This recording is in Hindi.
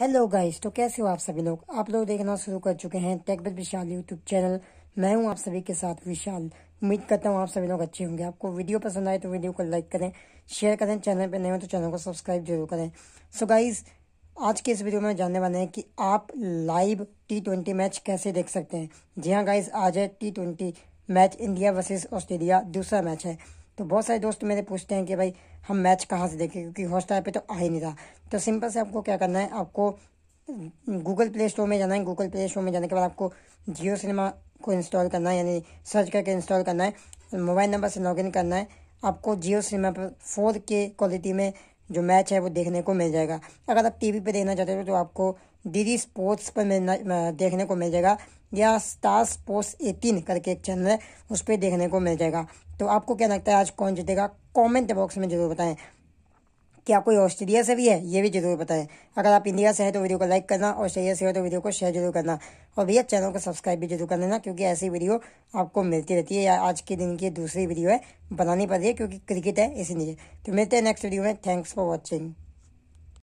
हेलो गाइस तो कैसे हो आप सभी लोग आप लोग देखना शुरू कर चुके हैं tech with Vishal YouTube channel मैं हूं आप सभी के साथ विशाल उम्मीद करता हूं आप सभी लोग अच्छे होंगे आपको वीडियो पसंद आए तो वीडियो को लाइक करें शेयर करें चैनल पर नए हो तो चैनल को सब्सक्राइब जरूर करें सो so गाइस आज के इस वीडियो में जानने वाले हैं कि आप लाइव टी ट्वेंटी मैच कैसे देख सकते हैं जी हाँ गाइज आज है T twenty match India versus Australia दूसरा मैच है तो बहुत सारे दोस्त मेरे पूछते हैं कि भाई हम मैच कहाँ से देखें क्योंकि हॉटस्टार पे तो आ ही नहीं रहा तो सिंपल से आपको क्या करना है आपको गूगल प्ले स्टोर में जाना है गूगल प्ले स्टोर में जाने के बाद आपको जियो सिनेमा को इंस्टॉल करना है यानी सर्च करके इंस्टॉल करना है मोबाइल नंबर से लॉगिन करना है आपको जियो सिनेमा पर फोर के क्वालिटी में जो मैच है वो देखने को मिल जाएगा अगर आप टीवी पे देखना चाहते हो तो आपको डी स्पोर्ट्स पर मिलना देखने को मिल जाएगा या स्टार स्पोर्ट्स एटीन करके एक चैनल है उस पर देखने को मिल जाएगा तो आपको क्या लगता है आज कौन जीतेगा कमेंट बॉक्स में ज़रूर बताएं क्या कोई ऑस्ट्रेलिया से भी है ये भी जरूर बताएं अगर आप इंडिया से हैं तो वीडियो को लाइक करना ऑस्ट्रेलिया से हो तो वीडियो को शेयर जरूर करना और भैया चैनल को सब्सक्राइब भी जरूर कर लेना क्योंकि ऐसी वीडियो आपको मिलती रहती है या आज के दिन की दूसरी वीडियो है बनानी पड़ रही है क्योंकि क्रिकेट है इसीलिए तो मिलते हैं नेक्स्ट वीडियो में थैंक्स फॉर वॉचिंग